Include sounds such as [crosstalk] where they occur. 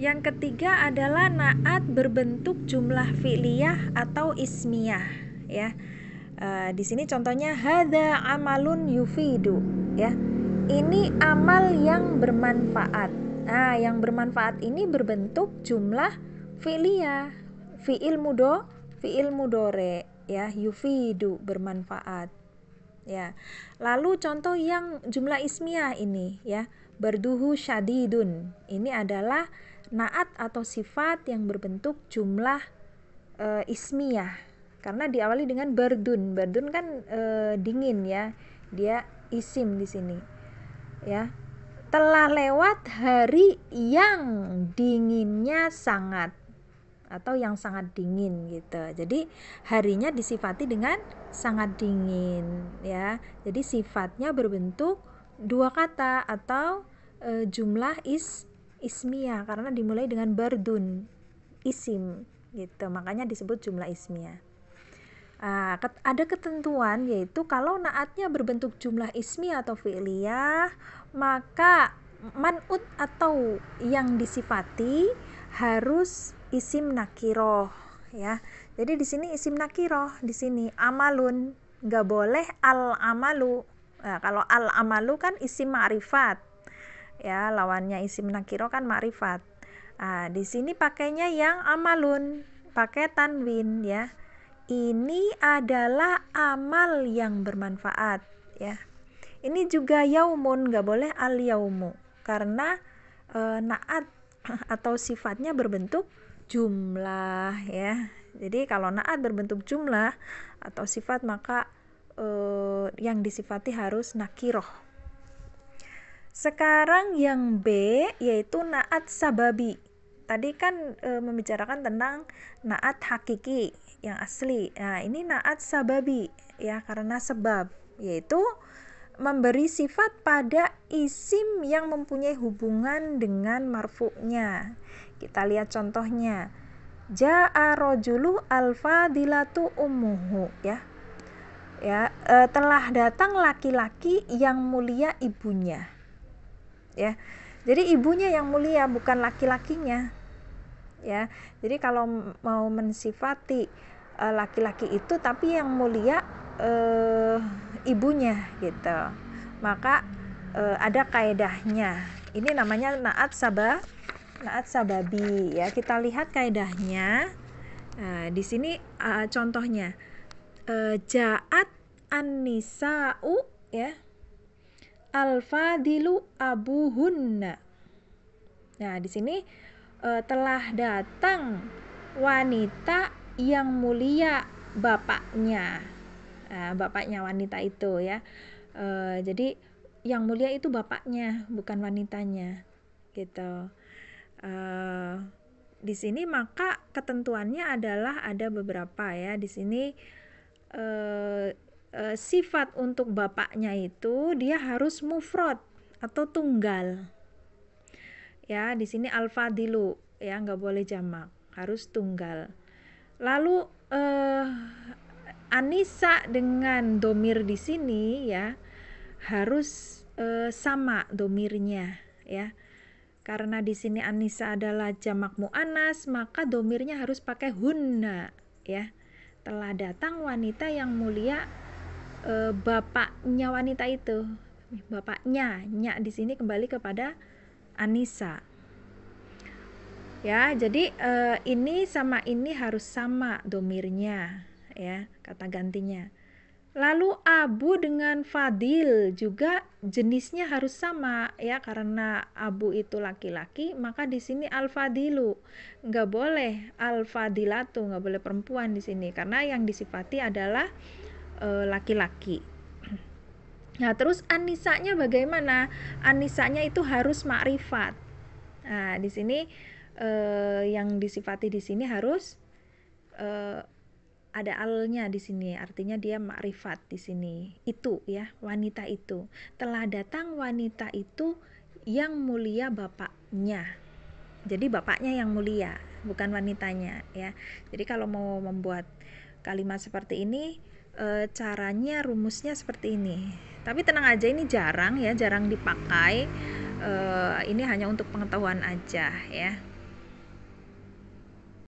Yang ketiga adalah naat berbentuk jumlah fi'liyah atau ismiyah ya. E, di sini contohnya hada amalun yufidu ya. Ini amal yang bermanfaat. Nah, yang bermanfaat ini berbentuk jumlah fi'liyah, fi'il mudo, fi'il mudore ya, yufidu bermanfaat. Ya. Lalu contoh yang jumlah ismiyah ini ya, berduhu syadidun. Ini adalah naat atau sifat yang berbentuk jumlah e, eh, ismiyah karena diawali dengan berdun berdun kan e, dingin ya dia isim di sini ya telah lewat hari yang dinginnya sangat atau yang sangat dingin gitu. Jadi harinya disifati dengan sangat dingin ya. Jadi sifatnya berbentuk dua kata atau e, jumlah is ismiyah karena dimulai dengan berdun isim gitu makanya disebut jumlah ismiyah uh, ada ketentuan yaitu kalau naatnya berbentuk jumlah ismi atau fi'liyah maka manut atau yang disifati harus isim nakiroh ya jadi di sini isim nakiroh di sini amalun nggak boleh al amalu nah, kalau al amalu kan isim ma'rifat ya lawannya isim nakiro kan makrifat nah, di sini pakainya yang amalun pakai tanwin ya ini adalah amal yang bermanfaat ya ini juga yaumun nggak boleh al yaumu karena e, naat [clears throat] atau sifatnya berbentuk jumlah ya jadi kalau naat berbentuk jumlah atau sifat maka e, yang disifati harus nakiroh sekarang yang B yaitu naat sababi. Tadi kan e, membicarakan tentang naat hakiki yang asli. Nah, ini naat sababi ya karena sebab yaitu memberi sifat pada isim yang mempunyai hubungan dengan marfuknya. Kita lihat contohnya. Ja'a rajulu al-fadilatu ummuhu ya. Ya, e, telah datang laki-laki yang mulia ibunya ya jadi ibunya yang mulia bukan laki-lakinya ya jadi kalau mau mensifati e, laki-laki uh, itu tapi yang mulia uh, ibunya gitu maka uh, ada kaedahnya ini namanya naat sabab, naat sababi ya kita lihat kaedahnya Uh, di sini uh, contohnya uh, jaat an-nisa'u ya al-fadilu abuhunna. Nah, di sini e, telah datang wanita yang mulia bapaknya. Nah, bapaknya wanita itu ya. E, jadi yang mulia itu bapaknya, bukan wanitanya. Gitu. E, di sini maka ketentuannya adalah ada beberapa ya. Di sini e, e, sifat untuk bapaknya itu dia harus mufrad atau tunggal. Ya, di sini alfa ya nggak boleh jamak, harus tunggal. Lalu e, eh, Anisa dengan domir di sini ya harus e, sama domirnya ya. Karena di sini anissa adalah jamak mu'anas, maka domirnya harus pakai hunna ya. Telah datang wanita yang mulia e, bapaknya wanita itu bapaknya nyak di sini kembali kepada Anissa ya jadi e, ini sama ini harus sama domirnya ya kata gantinya lalu abu dengan fadil juga jenisnya harus sama ya karena abu itu laki-laki maka di sini al fadilu nggak boleh al fadilatu nggak boleh perempuan di sini karena yang disifati adalah Eh, laki-laki. nah, terus anisanya bagaimana? Anisanya itu harus makrifat. Nah, di sini e, yang disifati di sini harus e, ada alnya di sini, artinya dia makrifat di sini. Itu ya, wanita itu. Telah datang wanita itu yang mulia bapaknya. Jadi bapaknya yang mulia, bukan wanitanya ya. Jadi kalau mau membuat kalimat seperti ini e, caranya rumusnya seperti ini. Tapi tenang aja ini jarang ya, jarang dipakai. E, ini hanya untuk pengetahuan aja ya.